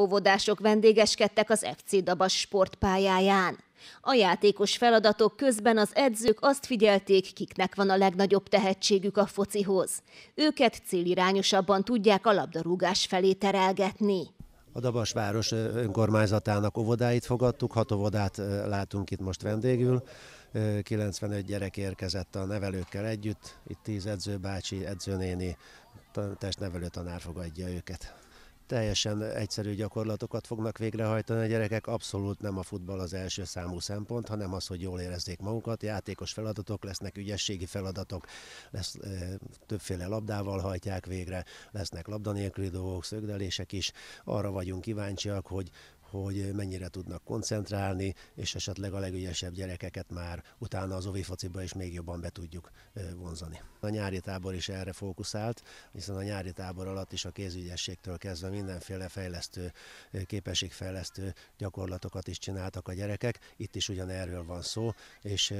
Óvodások vendégeskedtek az FC Dabas sportpályáján. A játékos feladatok közben az edzők azt figyelték, kiknek van a legnagyobb tehetségük a focihoz. Őket célirányosabban tudják a labdarúgás felé terelgetni. A Dabas város önkormányzatának óvodáit fogadtuk, hat óvodát látunk itt most vendégül. 91 gyerek érkezett a nevelőkkel együtt, itt 10 edzőbácsi, edzőnéni, testnevelő tanár fogadja őket teljesen egyszerű gyakorlatokat fognak végrehajtani a gyerekek. Abszolút nem a futball az első számú szempont, hanem az, hogy jól érezzék magukat. Játékos feladatok lesznek, ügyességi feladatok, lesz, e, többféle labdával hajtják végre, lesznek labdanélküli dolgok, szögdelések is. Arra vagyunk kíváncsiak, hogy hogy mennyire tudnak koncentrálni, és esetleg a legügyesebb gyerekeket már utána az ovi fociba is még jobban be tudjuk vonzani. A nyári tábor is erre fókuszált, hiszen a nyári tábor alatt is a kézügyességtől kezdve mindenféle fejlesztő, képességfejlesztő gyakorlatokat is csináltak a gyerekek. Itt is ugyanerről van szó, és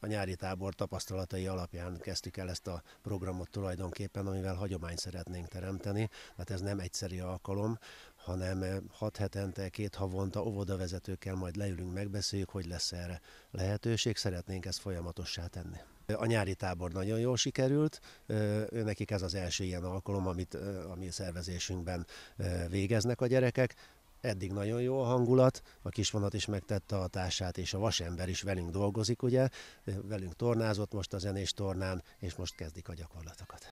a nyári tábor tapasztalatai alapján kezdtük el ezt a programot tulajdonképpen, amivel hagyományt szeretnénk teremteni. Tehát ez nem egyszerű alkalom, hanem eh, hat hetente, két havonta óvodavezetőkkel majd leülünk, megbeszéljük, hogy lesz erre lehetőség, szeretnénk ezt folyamatossá tenni. A nyári tábor nagyon jól sikerült, nekik ez az első ilyen alkalom, amit a mi szervezésünkben végeznek a gyerekek. Eddig nagyon jó a hangulat, a kisvonat is megtette a társát, és a vasember is velünk dolgozik, ugye, velünk tornázott most a zenés tornán, és most kezdik a gyakorlatokat.